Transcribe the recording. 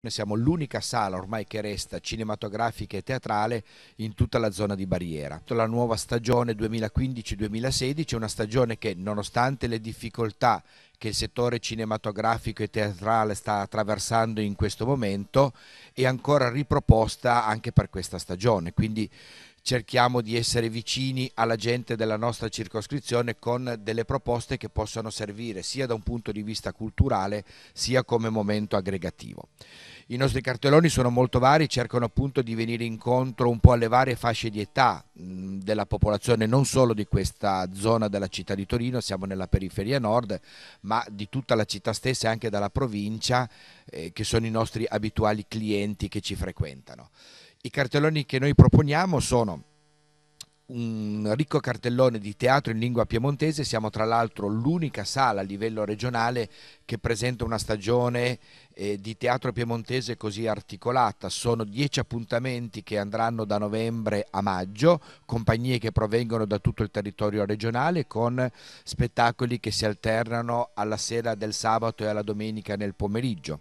Noi siamo l'unica sala ormai che resta cinematografica e teatrale in tutta la zona di Barriera. La nuova stagione 2015-2016 è una stagione che nonostante le difficoltà che il settore cinematografico e teatrale sta attraversando in questo momento è ancora riproposta anche per questa stagione. Quindi cerchiamo di essere vicini alla gente della nostra circoscrizione con delle proposte che possano servire sia da un punto di vista culturale sia come momento aggregativo. I nostri cartelloni sono molto vari, cercano appunto di venire incontro un po' alle varie fasce di età, della popolazione non solo di questa zona della città di Torino, siamo nella periferia nord, ma di tutta la città stessa e anche dalla provincia eh, che sono i nostri abituali clienti che ci frequentano. I cartelloni che noi proponiamo sono un ricco cartellone di teatro in lingua piemontese, siamo tra l'altro l'unica sala a livello regionale che presenta una stagione eh, di teatro piemontese così articolata, sono dieci appuntamenti che andranno da novembre a maggio, compagnie che provengono da tutto il territorio regionale con spettacoli che si alternano alla sera del sabato e alla domenica nel pomeriggio.